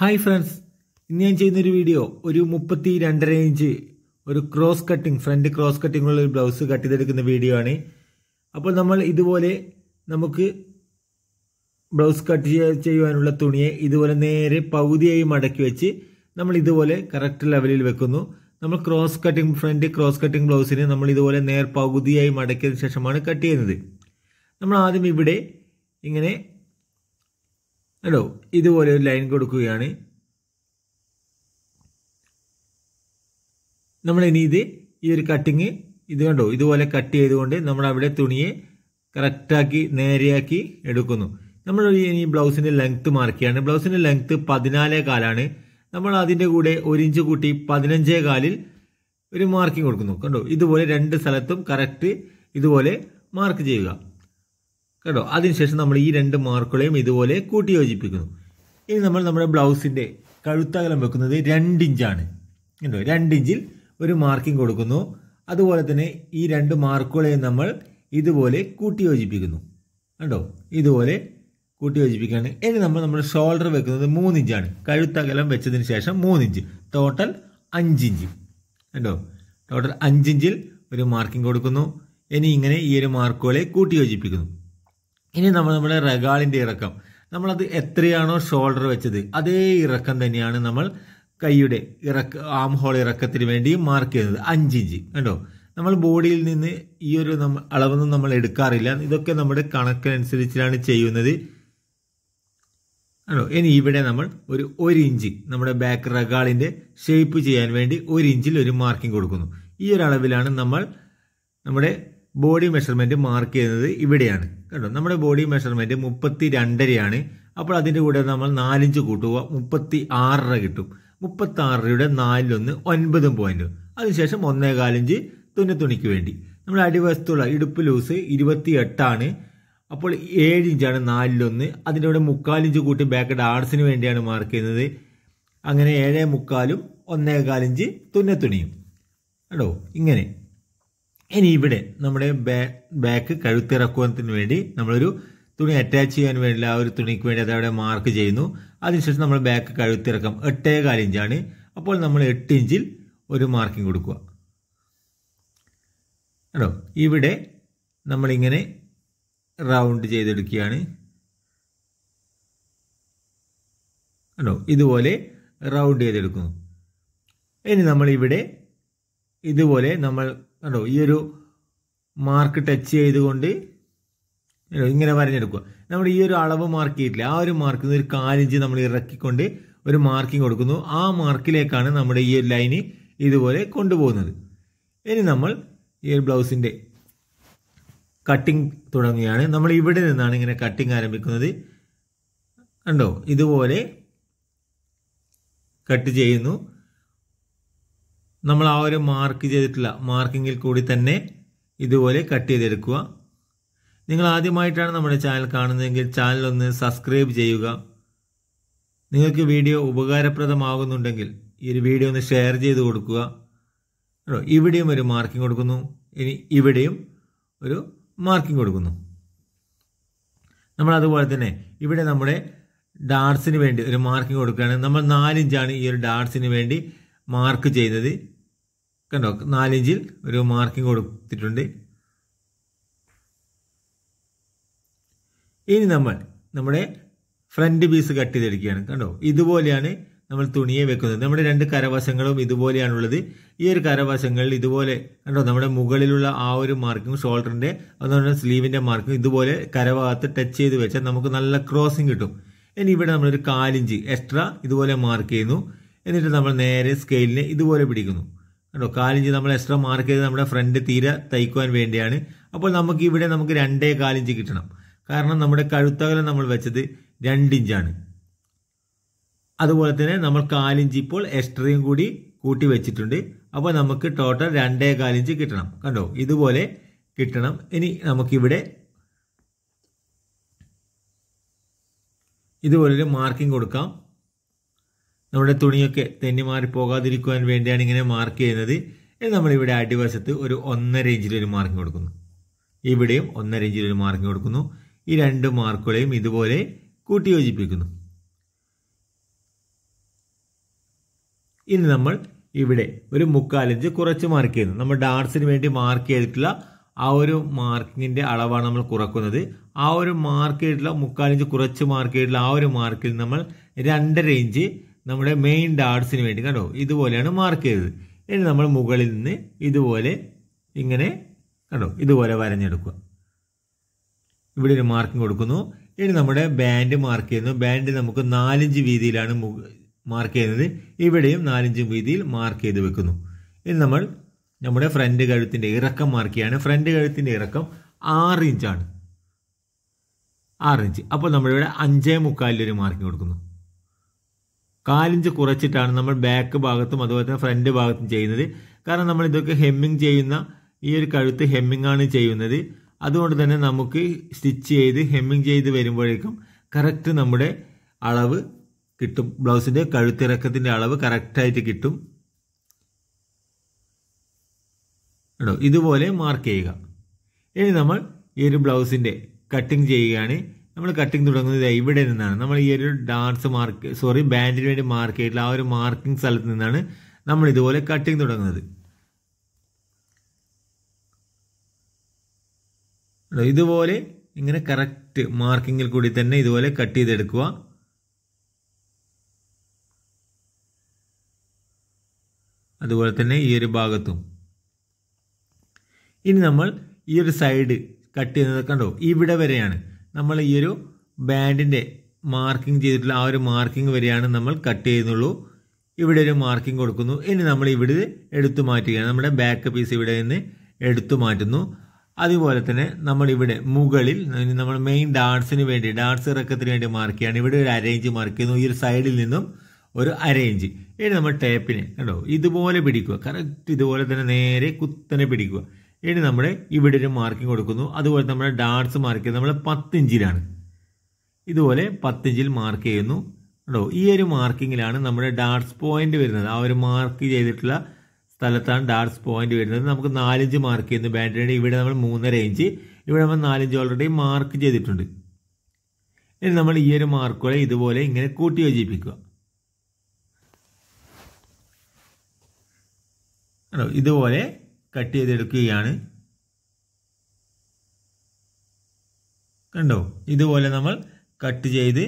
hi friends ഇന്ന് ഞാൻ ചെയ്യുന്നൊരു വീഡിയോ ഒരു മുപ്പത്തി രണ്ടര ഇഞ്ച് ഒരു ക്രോസ് കട്ടിങ് ഫ്രണ്ട് ക്രോസ് ഉള്ള ഒരു ബ്ലൗസ് കട്ട് ചെയ്തെടുക്കുന്ന വീഡിയോ ആണ് അപ്പോൾ നമ്മൾ ഇതുപോലെ നമുക്ക് ബ്ലൗസ് കട്ട് ചെയ്യുവാനുള്ള തുണിയെ ഇതുപോലെ നേരെ പകുതിയായി മടക്കി വെച്ച് നമ്മൾ ഇതുപോലെ കറക്റ്റ് ലെവലിൽ വെക്കുന്നു നമ്മൾ cross cutting front cross cutting ബ്ലൗസിനെ നമ്മൾ ഇതുപോലെ നേർ പകുതിയായി മടക്കിയതിന് ശേഷമാണ് കട്ട് ചെയ്യുന്നത് നമ്മൾ ആദ്യം ഇവിടെ ഇങ്ങനെ കണ്ടോ ഇതുപോലെ ഒരു ലൈൻ കൊടുക്കുകയാണ് നമ്മൾ ഇനി ഇത് ഈ ഒരു കട്ടിങ് ഇത് കണ്ടോ ഇതുപോലെ കട്ട് ചെയ്തുകൊണ്ട് നമ്മൾ അവിടെ തുണിയെ കറക്റ്റാക്കി നേരെയാക്കി എടുക്കുന്നു നമ്മൾ ഇനി ബ്ലൗസിൻ്റെ ലെങ്ത്ത് മാർക്ക് ചെയ്യാണ് ബ്ലൗസിൻ്റെ ലെങ്ത്ത് പതിനാലേ കാലാണ് നമ്മൾ അതിൻ്റെ കൂടെ ഒരു ഇഞ്ച് കൂട്ടി പതിനഞ്ചേ കാലിൽ ഒരു മാർക്കിംഗ് കൊടുക്കുന്നു കണ്ടോ ഇതുപോലെ രണ്ട് സ്ഥലത്തും കറക്റ്റ് ഇതുപോലെ മാർക്ക് ചെയ്യുക കേട്ടോ അതിനുശേഷം നമ്മൾ ഈ രണ്ട് മാർക്കുകളെയും ഇതുപോലെ കൂട്ടി യോജിപ്പിക്കുന്നു ഇനി നമ്മൾ നമ്മുടെ ബ്ലൗസിൻ്റെ കഴുത്തകലം വെക്കുന്നത് രണ്ടിഞ്ചാണ് കേട്ടോ രണ്ടിഞ്ചിൽ ഇഞ്ചിൽ ഒരു മാർക്കിംഗ് കൊടുക്കുന്നു അതുപോലെ തന്നെ ഈ രണ്ട് മാർക്കുകളെയും നമ്മൾ ഇതുപോലെ കൂട്ടി യോജിപ്പിക്കുന്നു കണ്ടോ ഇതുപോലെ കൂട്ടി യോജിപ്പിക്കുകയാണ് ഇനി നമ്മൾ നമ്മുടെ ഷോൾഡർ വെക്കുന്നത് മൂന്നിഞ്ചാണ് കഴുത്തകലം വെച്ചതിന് ശേഷം മൂന്നിഞ്ച് ടോട്ടൽ അഞ്ചിഞ്ച് കണ്ടോ ടോട്ടൽ അഞ്ചിഞ്ചിൽ ഒരു മാർക്കിംഗ് കൊടുക്കുന്നു ഇനി ഇങ്ങനെ ഈ ഒരു മാർക്കുകളെ കൂട്ടി യോജിപ്പിക്കുന്നു ഇനി നമ്മൾ നമ്മുടെ റെഗാളിൻ്റെ ഇറക്കം നമ്മളത് എത്രയാണോ ഷോൾഡർ വെച്ചത് അതേ ഇറക്കം തന്നെയാണ് നമ്മൾ കൈയുടെ ഇറക്ക ആം ഹോൾ ഇറക്കത്തിന് വേണ്ടി മാർക്ക് ചെയ്യുന്നത് അഞ്ച് ഇഞ്ച് കണ്ടോ നമ്മൾ ബോഡിയിൽ നിന്ന് ഈ ഒരു അളവൊന്നും നമ്മൾ എടുക്കാറില്ല ഇതൊക്കെ നമ്മുടെ കണക്കനുസരിച്ചാണ് ചെയ്യുന്നത് ആണോ ഇനി ഇവിടെ നമ്മൾ ഒരു ഒരു ഇഞ്ച് നമ്മുടെ ബാക്ക് റഗാളിൻ്റെ ഷേപ്പ് ചെയ്യാൻ വേണ്ടി ഒരു ഇഞ്ചിൽ ഒരു മാർക്കിംഗ് കൊടുക്കുന്നു ഈ ഒരു അളവിലാണ് നമ്മൾ നമ്മുടെ ബോഡി മെഷർമെൻറ്റ് മാർക്ക് ചെയ്യുന്നത് ഇവിടെയാണ് കേട്ടോ നമ്മുടെ ബോഡി മെഷർമെൻറ്റ് മുപ്പത്തി രണ്ടരയാണ് അപ്പോൾ അതിൻ്റെ കൂടെ നമ്മൾ നാലിഞ്ച് കൂട്ടുക മുപ്പത്തി ആറര കിട്ടും മുപ്പത്തി ആറരയുടെ നാലിലൊന്ന് ഒൻപതും പോയിന്റ് അതിനുശേഷം ഒന്നേ കാലിഞ്ച് തുണിക്ക് വേണ്ടി നമ്മുടെ അടിവശത്തുള്ള ഇടുപ്പ് ലൂസ് ഇരുപത്തി എട്ടാണ് അപ്പോൾ ഏഴ് ഇഞ്ചാണ് നാലിലൊന്ന് അതിൻ്റെ കൂടെ മുക്കാലിഞ്ച് കൂട്ടി ബാക്കഡ് ആർട്സിന് വേണ്ടിയാണ് മാർക്ക് ചെയ്യുന്നത് അങ്ങനെ ഏഴേ മുക്കാലും ഒന്നേ കാലിഞ്ച് തുന്നെ തുണിയും കേട്ടോ ഇങ്ങനെ ഇനി ഇവിടെ നമ്മുടെ ബാക്ക് കഴുത്തിറക്കുവാനത്തിന് വേണ്ടി നമ്മളൊരു തുണി അറ്റാച്ച് ചെയ്യാൻ വേണ്ടി ആ ഒരു തുണിക്ക് വേണ്ടി അത് അവിടെ മാർക്ക് ചെയ്യുന്നു അതിനുശേഷം നമ്മൾ ബാക്ക് കഴുത്തിറക്കം എട്ടേകാൽ ഇഞ്ചാണ് അപ്പോൾ നമ്മൾ എട്ട് ഇഞ്ചിൽ ഒരു മാർക്കിംഗ് കൊടുക്കുക കേട്ടോ ഇവിടെ നമ്മളിങ്ങനെ റൗണ്ട് ചെയ്തെടുക്കുകയാണ് കേട്ടോ ഇതുപോലെ റൗണ്ട് ചെയ്തെടുക്കുന്നു ഇനി നമ്മൾ ഇവിടെ ഇതുപോലെ നമ്മൾ കണ്ടോ ഈ ഒരു മാർക്ക് ടച്ച് ചെയ്തുകൊണ്ട് ഇങ്ങനെ വരഞ്ഞെടുക്കുക നമ്മൾ ഈ ഒരു അളവ് മാർക്ക് ചെയ്തിട്ടില്ല ആ ഒരു മാർക്കിൽ നിന്ന് ഒരു കാലിഞ്ച് നമ്മൾ ഇറക്കിക്കൊണ്ട് ഒരു മാർക്കിംഗ് കൊടുക്കുന്നു ആ മാർക്കിലേക്കാണ് നമ്മുടെ ഈ ഒരു ലൈന് ഇതുപോലെ കൊണ്ടുപോകുന്നത് ഇനി നമ്മൾ ഈ ഒരു ബ്ലൗസിൻ്റെ കട്ടിങ് തുടങ്ങുകയാണ് നമ്മൾ ഇവിടെ നിന്നാണ് ഇങ്ങനെ കട്ടിങ് ആരംഭിക്കുന്നത് കണ്ടോ ഇതുപോലെ കട്ട് ചെയ്യുന്നു നമ്മൾ ആ ഒരു മാർക്ക് ചെയ്തിട്ടില്ല മാർക്കിങ്ങിൽ കൂടി തന്നെ ഇതുപോലെ കട്ട് ചെയ്തെടുക്കുക നിങ്ങൾ ആദ്യമായിട്ടാണ് നമ്മുടെ ചാനൽ കാണുന്നതെങ്കിൽ ചാനൽ ഒന്ന് സബ്സ്ക്രൈബ് ചെയ്യുക നിങ്ങൾക്ക് വീഡിയോ ഉപകാരപ്രദമാകുന്നുണ്ടെങ്കിൽ ഈ ഒരു വീഡിയോ ഒന്ന് ഷെയർ ചെയ്ത് കൊടുക്കുക ഇവിടെയും ഒരു മാർക്കിംഗ് കൊടുക്കുന്നു ഇനി ഇവിടെയും ഒരു മാർക്കിംഗ് കൊടുക്കുന്നു നമ്മൾ അതുപോലെ തന്നെ ഇവിടെ നമ്മുടെ ഡാർസിന് വേണ്ടി ഒരു മാർക്കിംഗ് കൊടുക്കുകയാണ് നമ്മൾ നാലിഞ്ചാണ് ഈ ഒരു ഡാർസിന് വേണ്ടി മാർക്ക് ചെയ്തത് കണ്ടോ നാലിഞ്ചിൽ ഒരു മാർക്കിംഗ് കൊടുത്തിട്ടുണ്ട് ഇനി നമ്മൾ നമ്മുടെ ഫ്രണ്ട് പീസ് കട്ട് ചെയ്തെടുക്കുകയാണ് കണ്ടോ ഇതുപോലെയാണ് നമ്മൾ തുണിയെ വെക്കുന്നത് നമ്മുടെ രണ്ട് കരവശങ്ങളും ഇതുപോലെയാണുള്ളത് ഈ ഒരു കരവശങ്ങളിൽ ഇതുപോലെ കണ്ടോ നമ്മുടെ മുകളിലുള്ള ആ ഒരു മാർക്കും ഷോൾഡറിന്റെ അതുപോലെ സ്ലീവിന്റെ മാർക്കും ഇതുപോലെ കരഭാഗത്ത് ടച്ച് ചെയ്ത് വെച്ചാൽ നമുക്ക് നല്ല ക്രോസിങ് കിട്ടും ഇനി ഇവിടെ നമ്മളൊരു കാലിഞ്ച് എക്സ്ട്രാ ഇതുപോലെ മാർക്ക് ചെയ്യുന്നു എന്നിട്ട് നമ്മൾ നേരെ സ്കെയിലിനെ ഇതുപോലെ പിടിക്കുന്നു കേട്ടോ കാലിഞ്ച് നമ്മൾ എക്സ്ട്രാ മാർക്ക് ചെയ്ത് നമ്മുടെ ഫ്രണ്ട് തീരെ തയ്ക്കുവാൻ വേണ്ടിയാണ് അപ്പോൾ നമുക്ക് ഇവിടെ നമുക്ക് രണ്ടേ കാലിഞ്ച് കിട്ടണം കാരണം നമ്മുടെ കഴുത്തകലം നമ്മൾ വെച്ചത് രണ്ടിഞ്ചാണ് അതുപോലെ തന്നെ നമ്മൾ കാലിഞ്ച് ഇപ്പോൾ എക്സ്ട്രയും കൂടി കൂട്ടി വെച്ചിട്ടുണ്ട് അപ്പോൾ നമുക്ക് ടോട്ടൽ രണ്ടേ കാലിഞ്ച് കിട്ടണം കണ്ടോ ഇതുപോലെ കിട്ടണം ഇനി നമുക്കിവിടെ ഇതുപോലൊരു മാർക്കിംഗ് കൊടുക്കാം നമ്മുടെ തുണിയൊക്കെ തെന്നി മാറി പോകാതിരിക്കുവാൻ വേണ്ടിയാണ് ഇങ്ങനെ മാർക്ക് ചെയ്യുന്നത് നമ്മളിവിടെ അടിവശത്ത് ഒരു ഒന്നര ഇഞ്ചിലൊരു മാർക്കിംഗ് കൊടുക്കുന്നു ഇവിടെയും ഒന്നര ഇഞ്ചിലൊരു മാർക്കിംഗ് കൊടുക്കുന്നു ഈ രണ്ട് മാർക്കുകളെയും ഇതുപോലെ കൂട്ടി യോജിപ്പിക്കുന്നു ഇനി നമ്മൾ ഇവിടെ ഒരു മുക്കാലിഞ്ച് കുറച്ച് മാർക്ക് ചെയ്യുന്നു നമ്മൾ ഡാർസിന് വേണ്ടി മാർക്ക് ചെയ്തിട്ടുള്ള ആ ഒരു മാർക്കിങ്ങിന്റെ അളവാണ് നമ്മൾ കുറക്കുന്നത് ആ ഒരു മാർക്ക് ചെയ്തിട്ടുള്ള മുക്കാലിഞ്ച് കുറച്ച് മാർക്ക് ചെയ്തിട്ടുള്ള ആ ഒരു മാർക്കിൽ നമ്മൾ രണ്ടര ഇഞ്ച് നമ്മുടെ മെയിൻ ഡാർട്സിന് വേണ്ടി കണ്ടോ ഇതുപോലെയാണ് മാർക്ക് ചെയ്തത് ഇനി നമ്മൾ മുകളിൽ നിന്ന് ഇതുപോലെ ഇങ്ങനെ കണ്ടോ ഇതുപോലെ വരഞ്ഞെടുക്കുക ഇവിടെ ഒരു മാർക്കിംഗ് കൊടുക്കുന്നു ഇനി നമ്മുടെ ബാൻഡ് മാർക്ക് ചെയ്യുന്നു ബാൻഡ് നമുക്ക് നാലിഞ്ച് വീതിയിലാണ് മാർക്ക് ചെയ്യുന്നത് ഇവിടെയും നാലിഞ്ച് വീതിയിൽ മാർക്ക് ചെയ്ത് വെക്കുന്നു ഇനി നമ്മൾ നമ്മുടെ ഫ്രണ്ട് കഴുത്തിൻ്റെ ഇറക്കം മാർക്ക് ചെയ്യാണ് ഫ്രണ്ട് കഴുത്തിൻ്റെ ഇറക്കം ആറ് ഇഞ്ചാണ് ആറ് ഇഞ്ച് അപ്പോൾ നമ്മളിവിടെ അഞ്ചേ മുക്കാലിലൊരു മാർക്കിംഗ് കൊടുക്കുന്നു കാലിഞ്ച് കുറച്ചിട്ടാണ് നമ്മൾ ബാക്ക് ഭാഗത്തും അതുപോലെ തന്നെ ഫ്രണ്ട് ഭാഗത്തും ചെയ്യുന്നത് കാരണം നമ്മൾ ഇതൊക്കെ ഹെമ്മിങ് ചെയ്യുന്ന ഈ ഒരു കഴുത്ത് ഹെമ്മിങ് ആണ് ചെയ്യുന്നത് അതുകൊണ്ട് തന്നെ നമുക്ക് സ്റ്റിച്ച് ചെയ്ത് ഹെമ്മിങ് ചെയ്ത് വരുമ്പോഴേക്കും കറക്റ്റ് നമ്മുടെ അളവ് കിട്ടും ബ്ലൗസിൻ്റെ കഴുത്തിറക്കത്തിൻ്റെ അളവ് കറക്റ്റായിട്ട് കിട്ടും ഇതുപോലെ മാർക്ക് ചെയ്യുക ഇനി നമ്മൾ ഈ ഒരു ബ്ലൗസിൻ്റെ കട്ടിങ് ചെയ്യുകയാണെങ്കിൽ നമ്മൾ കട്ടിങ് തുടങ്ങുന്നത് ഇവിടെ നിന്നാണ് നമ്മൾ ഈ ഒരു ഡാൻസ് മാർക്ക് സോറി ബാൻഡിന് വേണ്ടി മാർക്ക് ചെയ്തിട്ടുള്ള ആ ഒരു മാർക്കിംഗ് സ്ഥലത്ത് നിന്നാണ് നമ്മൾ ഇതുപോലെ കട്ടിങ് തുടങ്ങുന്നത് ഇതുപോലെ ഇങ്ങനെ കറക്റ്റ് മാർക്കിങ്ങിൽ കൂടി തന്നെ ഇതുപോലെ കട്ട് ചെയ്തെടുക്കുക അതുപോലെ തന്നെ ഈ ഒരു ഭാഗത്തും ഇനി നമ്മൾ ഈ ഒരു സൈഡ് കട്ട് ചെയ്യുന്നത് കണ്ടോ ഇവിടെ വരെയാണ് നമ്മൾ ഈ ഒരു ബാൻഡിൻ്റെ മാർക്കിംഗ് ചെയ്തിട്ടുള്ള ആ ഒരു മാർക്കിംഗ് വരെയാണ് നമ്മൾ കട്ട് ചെയ്യുന്നുള്ളൂ ഇവിടെ ഒരു മാർക്കിംഗ് കൊടുക്കുന്നു ഇനി നമ്മൾ ഇവിടെ എടുത്തു മാറ്റുകയാണ് നമ്മുടെ ബാക്ക് പീസ് ഇവിടെ നിന്ന് എടുത്തു മാറ്റുന്നു അതുപോലെ തന്നെ നമ്മൾ ഇവിടെ മുകളിൽ നമ്മൾ മെയിൻ ഡാൻസിന് വേണ്ടി ഡാൻസ് ഇറക്കത്തിന് വേണ്ടി മാർക്ക് ചെയ്യാണ് ഇവിടെ ഒരു അറേഞ്ച് മാർക്ക് ചെയ്യുന്നു ഈ ഒരു സൈഡിൽ നിന്നും ഒരു അറേഞ്ച് ഇനി നമ്മൾ ടേപ്പിനെ കണ്ടോ ഇതുപോലെ പിടിക്കുക കറക്റ്റ് ഇതുപോലെ തന്നെ നേരെ കുത്തനെ പിടിക്കുക ഇനി നമ്മൾ ഇവിടെ ഒരു മാർക്കിംഗ് കൊടുക്കുന്നു അതുപോലെ നമ്മുടെ ഡാർട്സ് മാർക്ക് ചെയ്യുന്നത് നമ്മൾ പത്തിഞ്ചിലാണ് ഇതുപോലെ പത്തിഞ്ചിൽ ഇഞ്ചിൽ മാർക്ക് ചെയ്യുന്നു കേട്ടോ ഈ ഒരു മാർക്കിങ്ങിലാണ് നമ്മുടെ ഡാർട്സ് പോയിന്റ് വരുന്നത് ആ ഒരു മാർക്ക് ചെയ്തിട്ടുള്ള സ്ഥലത്താണ് ഡാർട്സ് പോയിന്റ് വരുന്നത് നമുക്ക് നാലിഞ്ച് മാർക്ക് ചെയ്യുന്നു ബാറ്ററിയുടെ ഇവിടെ നമ്മൾ മൂന്നര ഇഞ്ച് ഇവിടെ നമ്മൾ നാലിഞ്ച് ഓൾറെഡി മാർക്ക് ചെയ്തിട്ടുണ്ട് ഇനി നമ്മൾ ഈ ഒരു മാർക്കുകളെ ഇതുപോലെ ഇങ്ങനെ കൂട്ടി യോജിപ്പിക്കുക ഇതുപോലെ കട്ട് ചെയ്തെടുക്കുകയാണ് കണ്ടോ ഇതുപോലെ നമ്മൾ കട്ട് ചെയ്ത്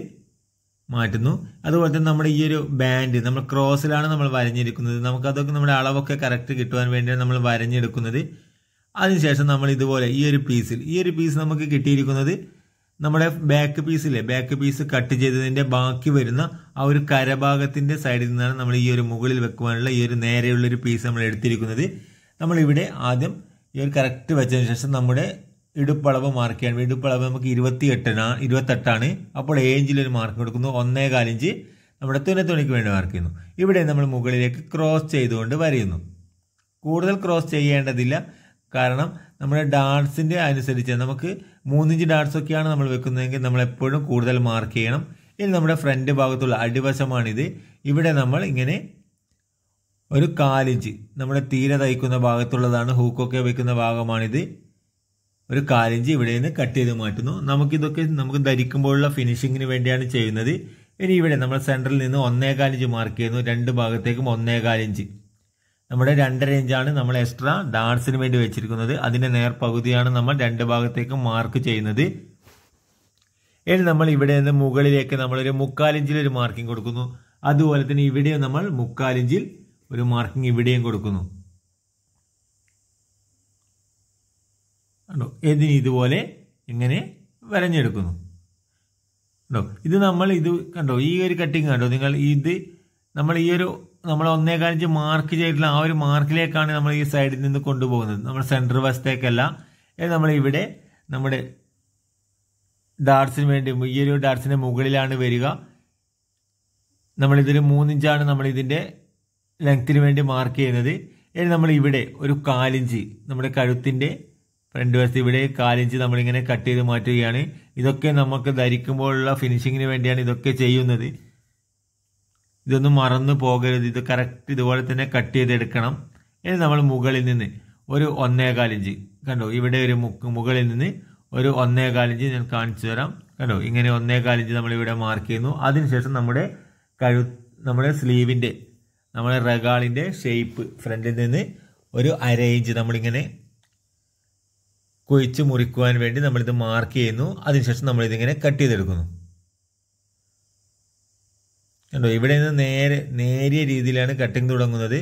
മാറ്റുന്നു അതുപോലെ തന്നെ നമ്മുടെ ഈ ഒരു ബാൻഡ് നമ്മൾ ക്രോസിലാണ് നമ്മൾ വരഞ്ഞിരിക്കുന്നത് നമുക്ക് അതൊക്കെ നമ്മുടെ അളവൊക്കെ കറക്റ്റ് കിട്ടുവാൻ വേണ്ടിയാണ് നമ്മൾ വരഞ്ഞെടുക്കുന്നത് അതിനുശേഷം നമ്മൾ ഇതുപോലെ ഈ ഒരു പീസിൽ ഈ ഒരു പീസ് നമുക്ക് കിട്ടിയിരിക്കുന്നത് നമ്മുടെ ബാക്ക് പീസിലെ ബാക്ക് പീസ് കട്ട് ചെയ്തതിൻ്റെ ബാക്കി വരുന്ന ആ ഒരു കരഭാഗത്തിൻ്റെ സൈഡിൽ നിന്നാണ് നമ്മൾ ഈ ഒരു മുകളിൽ വെക്കുവാനുള്ള ഈ ഒരു നേരെയുള്ളൊരു പീസ് നമ്മൾ എടുത്തിരിക്കുന്നത് നമ്മളിവിടെ ആദ്യം ഈ ഒരു കറക്റ്റ് വെച്ചതിന് ശേഷം നമ്മുടെ ഇടുപ്പളവ് മാർക്ക് ചെയ്യാൻ ഇടുപ്പളവ് നമുക്ക് ഇരുപത്തി എട്ടിനാണ് ഇരുപത്തെട്ടാണ് അപ്പോൾ ഏഞ്ചിൽ ഒരു മാർക്ക് കൊടുക്കുന്നു ഒന്നേ കാലിഞ്ച് നമ്മുടെ തുണി തുണിക്ക് വേണ്ടി മാർക്ക് ചെയ്യുന്നു ഇവിടെ നമ്മൾ മുകളിലേക്ക് ക്രോസ് ചെയ്തുകൊണ്ട് വരയുന്നു കൂടുതൽ ക്രോസ് ചെയ്യേണ്ടതില്ല കാരണം നമ്മുടെ ഡാർട്സിൻ്റെ അനുസരിച്ച് നമുക്ക് മൂന്നിഞ്ച് ഒക്കെയാണ് നമ്മൾ വെക്കുന്നതെങ്കിൽ നമ്മൾ എപ്പോഴും കൂടുതൽ മാർക്ക് ചെയ്യണം ഇനി നമ്മുടെ ഫ്രണ്ട് ഭാഗത്തുള്ള അടിവശമാണിത് ഇവിടെ നമ്മൾ ഇങ്ങനെ ഒരു കാലിഞ്ച് നമ്മുടെ തീരെ തയ്ക്കുന്ന ഭാഗത്തുള്ളതാണ് ഹൂക്കൊക്കെ വയ്ക്കുന്ന ഭാഗമാണിത് ഒരു കാലിഞ്ച് ഇവിടെ നിന്ന് കട്ട് ചെയ്ത് മാറ്റുന്നു നമുക്കിതൊക്കെ നമുക്ക് ധരിക്കുമ്പോഴുള്ള ഫിനിഷിങ്ങിന് വേണ്ടിയാണ് ചെയ്യുന്നത് ഇനി ഇവിടെ നമ്മൾ സെൻറ്ററിൽ നിന്ന് കാലിഞ്ച് മാർക്ക് ചെയ്യുന്നു രണ്ട് ഭാഗത്തേക്കും കാലിഞ്ച് നമ്മുടെ രണ്ടര ഇഞ്ചാണ് നമ്മൾ എക്സ്ട്രാ ഡാൻസിന് വേണ്ടി വെച്ചിരിക്കുന്നത് അതിൻ്റെ നേർ പകുതിയാണ് നമ്മൾ രണ്ട് ഭാഗത്തേക്കും മാർക്ക് ചെയ്യുന്നത് ഇനി നമ്മൾ ഇവിടെ നിന്ന് മുകളിലേക്ക് നമ്മളൊരു മുക്കാലിഞ്ചിൽ ഒരു മാർക്കിംഗ് കൊടുക്കുന്നു അതുപോലെ തന്നെ ഇവിടെയും നമ്മൾ മുക്കാലിഞ്ചിൽ ഒരു മാർക്കിംഗ് ഇവിടെയും കൊടുക്കുന്നു കണ്ടോ ഏതിന് ഇതുപോലെ ഇങ്ങനെ വരഞ്ഞെടുക്കുന്നു കണ്ടോ ഇത് നമ്മൾ ഇത് കണ്ടോ ഈ ഒരു കട്ടിങ് കണ്ടോ നിങ്ങൾ ഇത് നമ്മൾ ഈ ഒരു നമ്മൾ ഒന്നേ കാണിച്ച് മാർക്ക് ചെയ്തിട്ടുള്ള ആ ഒരു മാർക്കിലേക്കാണ് നമ്മൾ ഈ സൈഡിൽ നിന്ന് കൊണ്ടുപോകുന്നത് നമ്മൾ സെൻറ്റർ വശത്തേക്കല്ല നമ്മൾ ഇവിടെ നമ്മുടെ ഡാർസിന് വേണ്ടി ഈ ഒരു ഡാർസിന്റെ മുകളിലാണ് വരിക നമ്മളിതൊരു മൂന്നിഞ്ചാണ് ഇതിന്റെ ലെങ്ത്തിന് വേണ്ടി മാർക്ക് ചെയ്യുന്നത് ഇനി നമ്മൾ ഇവിടെ ഒരു കാലിഞ്ച് നമ്മുടെ കഴുത്തിൻ്റെ ഫ്രണ്ട് വശത്ത് ഇവിടെ കാലിഞ്ച് നമ്മളിങ്ങനെ കട്ട് ചെയ്ത് മാറ്റുകയാണ് ഇതൊക്കെ നമുക്ക് ധരിക്കുമ്പോഴുള്ള ഫിനിഷിങ്ങിന് വേണ്ടിയാണ് ഇതൊക്കെ ചെയ്യുന്നത് ഇതൊന്നും മറന്നു പോകരുത് ഇത് കറക്റ്റ് ഇതുപോലെ തന്നെ കട്ട് ചെയ്തെടുക്കണം ഇനി നമ്മൾ മുകളിൽ നിന്ന് ഒരു ഒന്നേകാലിഞ്ച് കണ്ടോ ഇവിടെ ഒരു മുകളിൽ നിന്ന് ഒരു ഒന്നേകാലിഞ്ച് ഞാൻ കാണിച്ചു തരാം കണ്ടോ ഇങ്ങനെ ഒന്നേകാലിഞ്ച് നമ്മൾ ഇവിടെ മാർക്ക് ചെയ്യുന്നു അതിനുശേഷം നമ്മുടെ കഴു നമ്മുടെ സ്ലീവിൻ്റെ നമ്മുടെ റെഗാളിൻ്റെ ഷേപ്പ് ഫ്രണ്ടിൽ നിന്ന് ഒരു അര ഇഞ്ച് നമ്മളിങ്ങനെ കൊഴിച്ച് മുറിക്കുവാൻ വേണ്ടി നമ്മളിത് മാർക്ക് ചെയ്യുന്നു അതിനുശേഷം നമ്മളിതിങ്ങനെ കട്ട് ചെയ്തെടുക്കുന്നു കണ്ടോ ഇവിടെ നിന്ന് നേരെ നേരിയ രീതിയിലാണ് കട്ടിങ് തുടങ്ങുന്നത്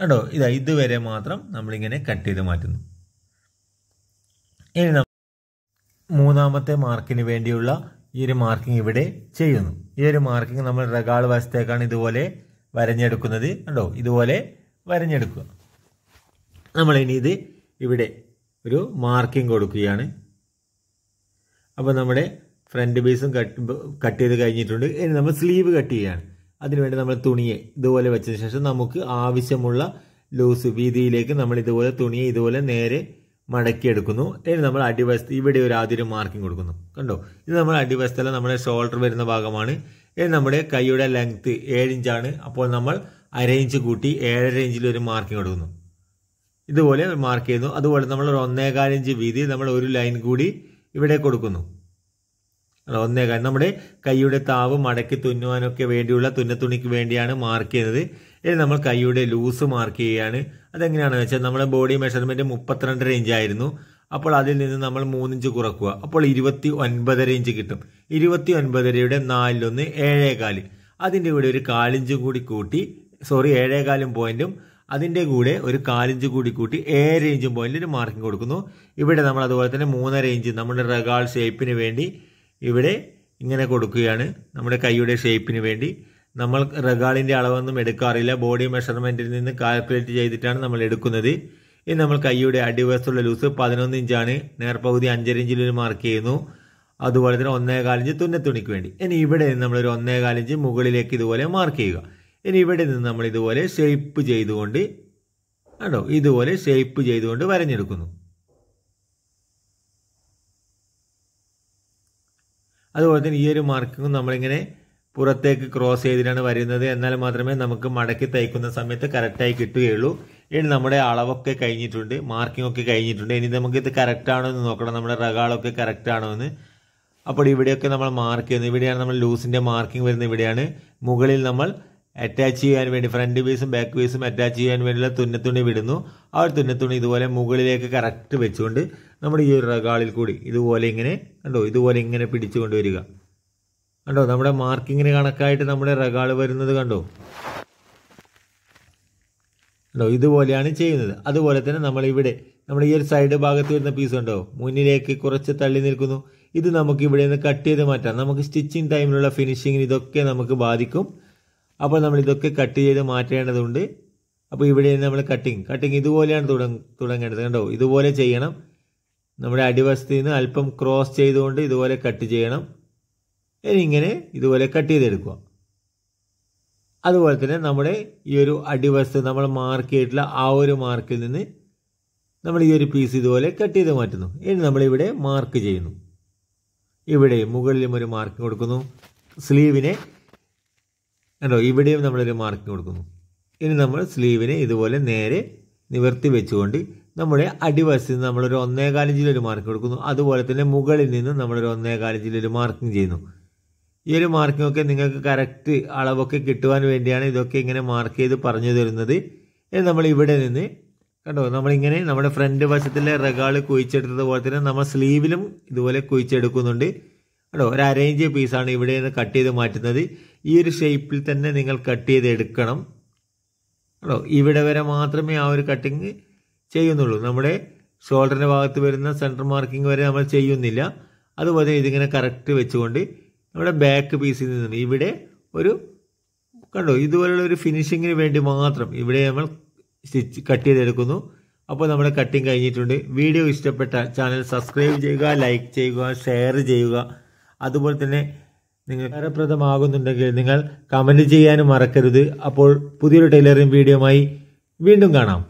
കണ്ടോ ഇതാ ഇതുവരെ മാത്രം നമ്മളിങ്ങനെ കട്ട് ചെയ്ത് മാറ്റുന്നു ഇനി മൂന്നാമത്തെ മാർക്കിന് വേണ്ടിയുള്ള ഈ ഒരു മാർക്കിംഗ് ഇവിടെ ചെയ്യുന്നു ഈ ഒരു മാർക്കിംഗ് നമ്മൾ റഗാൾ വശത്തേക്കാണ് ഇതുപോലെ വരഞ്ഞെടുക്കുന്നത് കണ്ടോ ഇതുപോലെ വരഞ്ഞെടുക്കുക നമ്മൾ ഇനി ഇത് ഇവിടെ ഒരു മാർക്കിംഗ് കൊടുക്കുകയാണ് അപ്പോൾ നമ്മുടെ ഫ്രണ്ട് പീസും കട്ട് കട്ട് ചെയ്ത് കഴിഞ്ഞിട്ടുണ്ട് ഇനി നമ്മൾ സ്ലീവ് കട്ട് ചെയ്യുകയാണ് അതിനുവേണ്ടി നമ്മൾ തുണിയെ ഇതുപോലെ വെച്ചതിന് ശേഷം നമുക്ക് ആവശ്യമുള്ള ലൂസ് വീതിയിലേക്ക് നമ്മൾ ഇതുപോലെ തുണിയെ ഇതുപോലെ നേരെ മടക്കിയെടുക്കുന്നു ഇനി നമ്മൾ അടിവശത്ത് ഇവിടെ ഒരു ആദ്യം മാർക്കിംഗ് കൊടുക്കുന്നു കണ്ടോ ഇത് നമ്മൾ അടിവശത്തല്ല നമ്മുടെ ഷോൾഡർ വരുന്ന ഭാഗമാണ് ഇനി നമ്മുടെ കൈയുടെ ലെങ്ത്ത് ഏഴ് ഇഞ്ചാണ് അപ്പോൾ നമ്മൾ അരയിഞ്ച് കൂട്ടി ഏഴര ഇഞ്ചിൽ ഒരു മാർക്കിംഗ് കൊടുക്കുന്നു ഇതുപോലെ മാർക്ക് ചെയ്യുന്നു അതുപോലെ നമ്മൾ ഒരു ഒന്നേകാലിഞ്ച് വീതി നമ്മൾ ഒരു ലൈൻ കൂടി ഇവിടെ കൊടുക്കുന്നു ഒന്നേകാൽ നമ്മുടെ കൈയുടെ താവ് മടക്കി തുന്നുവാനൊക്കെ വേണ്ടിയുള്ള തുന്നത്തുണിക്ക് വേണ്ടിയാണ് മാർക്ക് ചെയ്യുന്നത് ഇനി നമ്മൾ കൈയുടെ ലൂസ് മാർക്ക് ചെയ്യുകയാണ് അതെങ്ങനെയാണെന്ന് വെച്ചാൽ നമ്മുടെ ബോഡി മെഷർമെൻറ്റ് മുപ്പത്തിരണ്ട് ഇഞ്ച് ആയിരുന്നു അപ്പോൾ അതിൽ നിന്ന് നമ്മൾ മൂന്നിഞ്ച് കുറക്കുക അപ്പോൾ ഇരുപത്തി ഒൻപതര ഇഞ്ച് കിട്ടും ഇരുപത്തി ഒൻപതരയുടെ നാലിലൊന്ന് ഏഴേകാല് അതിൻ്റെ കൂടെ ഒരു കാലിഞ്ചും കൂടി കൂട്ടി സോറി ഏഴേകാലും പോയിന്റും അതിൻ്റെ കൂടെ ഒരു കാലിഞ്ച് കൂടി കൂട്ടി ഏഴര ഇഞ്ചും പോയിൻ്റ് ഒരു മാർക്കിംഗ് കൊടുക്കുന്നു ഇവിടെ നമ്മൾ അതുപോലെ തന്നെ മൂന്നര ഇഞ്ച് നമ്മുടെ റെഗാൾ ഷേപ്പിന് വേണ്ടി ഇവിടെ ഇങ്ങനെ കൊടുക്കുകയാണ് നമ്മുടെ കൈയുടെ ഷേപ്പിന് വേണ്ടി നമ്മൾ റഗാളിൻ്റെ അളവൊന്നും എടുക്കാറില്ല ബോഡി മെഷർമെൻറ്റിൽ നിന്ന് കാൽക്കുലേറ്റ് ചെയ്തിട്ടാണ് നമ്മൾ എടുക്കുന്നത് ഇനി നമ്മൾ കൈയുടെ അടിവശത്തുള്ള ലൂസ് പതിനൊന്ന് ഇഞ്ചാണ് നേർപകുതി അഞ്ചരഞ്ചിൽ ഒരു മാർക്ക് ചെയ്യുന്നു അതുപോലെ തന്നെ തുന്നെ തുന്നത്തുണിക്ക് വേണ്ടി ഇനി ഇവിടെ നിന്ന് നമ്മളൊരു ഒന്നേകാലിഞ്ച് മുകളിലേക്ക് ഇതുപോലെ മാർക്ക് ചെയ്യുക ഇനി ഇവിടെ നിന്ന് നമ്മൾ ഇതുപോലെ ഷേപ്പ് ചെയ്തുകൊണ്ട് ആണോ ഇതുപോലെ ഷേപ്പ് ചെയ്തുകൊണ്ട് വരഞ്ഞെടുക്കുന്നു അതുപോലെ തന്നെ ഈ ഒരു മാർക്കിങ്ങും നമ്മളിങ്ങനെ പുറത്തേക്ക് ക്രോസ് ചെയ്തിട്ടാണ് വരുന്നത് എന്നാൽ മാത്രമേ നമുക്ക് മടക്കി തയ്ക്കുന്ന സമയത്ത് കറക്റ്റായി കിട്ടുകയുള്ളൂ ഇനി നമ്മുടെ അളവൊക്കെ കഴിഞ്ഞിട്ടുണ്ട് മാർക്കിംഗ് ഒക്കെ കഴിഞ്ഞിട്ടുണ്ട് ഇനി നമുക്ക് ഇത് കറക്റ്റ് ആണോ എന്ന് നോക്കണം നമ്മുടെ റഗാളൊക്കെ കറക്റ്റ് ആണോ എന്ന് അപ്പോൾ ഇവിടെയൊക്കെ നമ്മൾ മാർക്ക് ചെയ്യുന്നത് ഇവിടെയാണ് നമ്മൾ ലൂസിൻ്റെ മാർക്കിംഗ് വരുന്നത് ഇവിടെയാണ് മുകളിൽ നമ്മൾ അറ്റാച്ച് ചെയ്യാൻ വേണ്ടി ഫ്രണ്ട് പീസും ബാക്ക് പീസും അറ്റാച്ച് ചെയ്യാൻ വേണ്ടിയുള്ള തുന്നത്തുണി വിടുന്നു ആ ഒരു തുന്നത്തുണി ഇതുപോലെ മുകളിലേക്ക് കറക്റ്റ് വെച്ചുകൊണ്ട് നമ്മുടെ ഈ റഗാളിൽ കൂടി ഇതുപോലെ ഇങ്ങനെ കണ്ടോ ഇതുപോലെ ഇങ്ങനെ പിടിച്ചു കൊണ്ടുവരിക കണ്ടോ നമ്മുടെ മാർക്കിങ്ങിന് കണക്കായിട്ട് നമ്മുടെ റഗാൾ വരുന്നത് കണ്ടോ കണ്ടോ ഇതുപോലെയാണ് ചെയ്യുന്നത് അതുപോലെ തന്നെ നമ്മൾ ഇവിടെ നമ്മുടെ ഈ ഒരു സൈഡ് ഭാഗത്ത് വരുന്ന പീസ് ഉണ്ടോ മുന്നിലേക്ക് കുറച്ച് തള്ളി നിൽക്കുന്നു ഇത് നമുക്ക് ഇവിടെ നിന്ന് കട്ട് ചെയ്ത് മാറ്റാം നമുക്ക് സ്റ്റിച്ചിങ് ടൈമിലുള്ള ഫിനിഷിങ്ങിന് ഇതൊക്കെ നമുക്ക് ബാധിക്കും അപ്പോൾ നമ്മൾ ഇതൊക്കെ കട്ട് ചെയ്ത് മാറ്റേണ്ടതുണ്ട് അപ്പോൾ ഇവിടെ നമ്മൾ കട്ടിങ് കട്ടിങ് ഇതുപോലെയാണ് തുടങ്ങേണ്ടത് കണ്ടോ ഇതുപോലെ ചെയ്യണം നമ്മുടെ അടിവശത്ത് നിന്ന് അല്പം ക്രോസ് ചെയ്തുകൊണ്ട് ഇതുപോലെ കട്ട് ചെയ്യണം ഇനി ഇങ്ങനെ ഇതുപോലെ കട്ട് ചെയ്തെടുക്കുക അതുപോലെ തന്നെ നമ്മുടെ ഈ ഒരു അടിവസ്തു നമ്മൾ മാർക്ക് ചെയ്തിട്ടുള്ള ആ ഒരു മാർക്കിൽ നിന്ന് നമ്മൾ ഈ ഒരു പീസ് ഇതുപോലെ കട്ട് ചെയ്ത് മാറ്റുന്നു ഇനി നമ്മളിവിടെ മാർക്ക് ചെയ്യുന്നു ഇവിടെ മുകളിലും ഒരു മാർക്ക് കൊടുക്കുന്നു സ്ലീവിനെ കണ്ടോ ഇവിടെയും നമ്മളൊരു മാർക്ക് കൊടുക്കുന്നു ഇനി നമ്മൾ സ്ലീവിനെ ഇതുപോലെ നേരെ നിവർത്തി വെച്ചുകൊണ്ട് നമ്മുടെ അടിവശത്ത് നിന്ന് നമ്മളൊരു ഒന്നേകാൽ ഇഞ്ചിൽ ഒരു മാർക്ക് കൊടുക്കുന്നു അതുപോലെ തന്നെ മുകളിൽ നിന്ന് നമ്മളൊരു ഒന്നേകാൽ ഇഞ്ചിൽ ഒരു മാർക്കിംഗ് ചെയ്യുന്നു ഈ ഒരു ഒക്കെ നിങ്ങൾക്ക് കറക്റ്റ് അളവൊക്കെ കിട്ടുവാൻ വേണ്ടിയാണ് ഇതൊക്കെ ഇങ്ങനെ മാർക്ക് ചെയ്ത് പറഞ്ഞു തരുന്നത് നമ്മൾ ഇവിടെ നിന്ന് കണ്ടോ നമ്മളിങ്ങനെ നമ്മുടെ ഫ്രണ്ട് വശത്തിലെ കുഴിച്ചെടുത്തത് പോലെ തന്നെ നമ്മൾ സ്ലീവിലും ഇതുപോലെ കുഴിച്ചെടുക്കുന്നുണ്ട് കേട്ടോ ഒരു അറേഞ്ച് പീസാണ് ഇവിടെ നിന്ന് കട്ട് ചെയ്ത് മാറ്റുന്നത് ഈ ഒരു ഷേപ്പിൽ തന്നെ നിങ്ങൾ കട്ട് ചെയ്ത് എടുക്കണം കേട്ടോ ഇവിടെ വരെ മാത്രമേ ആ ഒരു കട്ടിങ് ചെയ്യുന്നുള്ളൂ നമ്മുടെ ഷോൾഡറിൻ്റെ ഭാഗത്ത് വരുന്ന സെൻറ്റർ മാർക്കിംഗ് വരെ നമ്മൾ ചെയ്യുന്നില്ല അതുപോലെ ഇതിങ്ങനെ കറക്റ്റ് വെച്ചുകൊണ്ട് നമ്മുടെ ബാക്ക് പീസിൽ നിന്നും ഇവിടെ ഒരു കണ്ടോ ഇതുപോലുള്ള ഒരു ഫിനിഷിങ്ങിന് വേണ്ടി മാത്രം ഇവിടെ നമ്മൾ സ്റ്റിച്ച് കട്ട് ചെയ്തെടുക്കുന്നു അപ്പോൾ നമ്മുടെ കട്ടിങ് കഴിഞ്ഞിട്ടുണ്ട് വീഡിയോ ഇഷ്ടപ്പെട്ട ചാനൽ സബ്സ്ക്രൈബ് ചെയ്യുക ലൈക്ക് ചെയ്യുക ഷെയർ ചെയ്യുക അതുപോലെ തന്നെ നിങ്ങൾ ഉപകാരപ്രദമാകുന്നുണ്ടെങ്കിൽ നിങ്ങൾ കമൻറ്റ് ചെയ്യാനും മറക്കരുത് അപ്പോൾ പുതിയൊരു ടൈലറിംഗ് വീഡിയോമായി വീണ്ടും കാണാം